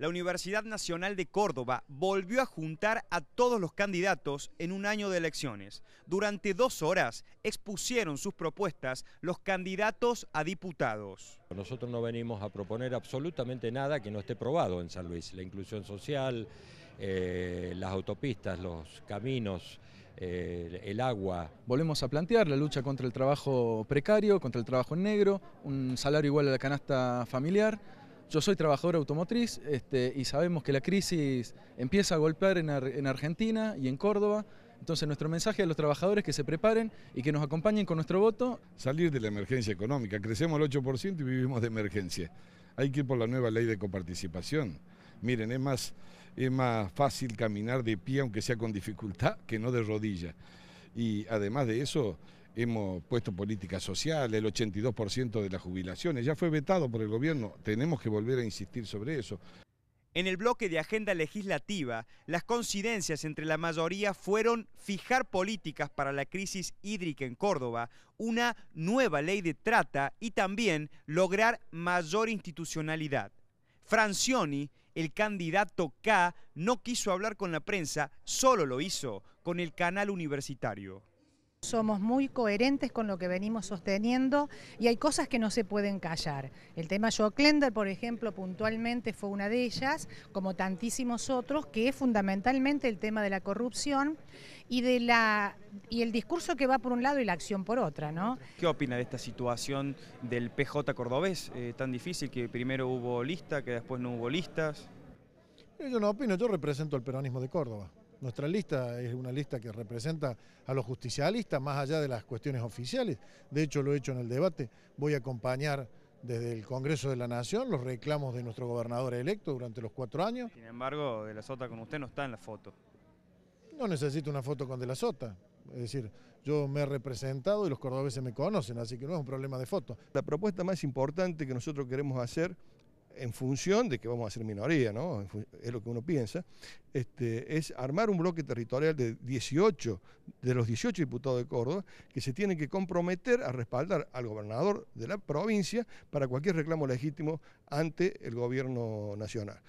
la Universidad Nacional de Córdoba volvió a juntar a todos los candidatos en un año de elecciones. Durante dos horas expusieron sus propuestas los candidatos a diputados. Nosotros no venimos a proponer absolutamente nada que no esté probado en San Luis. La inclusión social, eh, las autopistas, los caminos, eh, el agua. Volvemos a plantear la lucha contra el trabajo precario, contra el trabajo en negro, un salario igual a la canasta familiar yo soy trabajador automotriz este, y sabemos que la crisis empieza a golpear en, Argentina y en Córdoba. Entonces nuestro mensaje a los trabajadores es que se preparen y que nos acompañen con nuestro voto. Salir de la emergencia económica, crecemos el 8% y vivimos de emergencia. Hay que ir por la nueva ley de coparticipación. Miren, es más, es más fácil caminar de pie, aunque sea con dificultad, que no de rodilla. Y además de eso, hemos puesto política social, el 82% de las jubilaciones, ya fue vetado por el gobierno, tenemos que volver a insistir sobre eso. En el bloque de agenda legislativa, las coincidencias entre la mayoría fueron fijar políticas para la crisis hídrica en Córdoba, una nueva ley de trata y también lograr mayor institucionalidad. Francioni, el candidato K, no quiso hablar con la prensa, solo lo hizo con el canal universitario. Somos muy coherentes con lo que venimos sosteniendo y hay cosas que no se pueden callar. El tema Joclender, por ejemplo, puntualmente fue una de ellas, como tantísimos otros, que es fundamentalmente el tema de la corrupción y, de la, y el discurso que va por un lado y la acción por otra. ¿no? ¿Qué opina de esta situación del PJ cordobés eh, tan difícil que primero hubo lista, que después no hubo listas? Eh, yo no opino, yo represento el peronismo de Córdoba. Nuestra lista es una lista que representa a los justicialistas, más allá de las cuestiones oficiales. De hecho, lo he hecho en el debate. Voy a acompañar desde el Congreso de la Nación los reclamos de nuestro gobernador electo durante los cuatro años. Sin embargo, De la Sota con usted no está en la foto. No necesito una foto con De la Sota. Es decir, yo me he representado y los cordobeses me conocen, así que no es un problema de foto. La propuesta más importante que nosotros queremos hacer en función de que vamos a ser minoría, ¿no? es lo que uno piensa, este, es armar un bloque territorial de 18, de los 18 diputados de Córdoba, que se tienen que comprometer a respaldar al gobernador de la provincia para cualquier reclamo legítimo ante el gobierno nacional.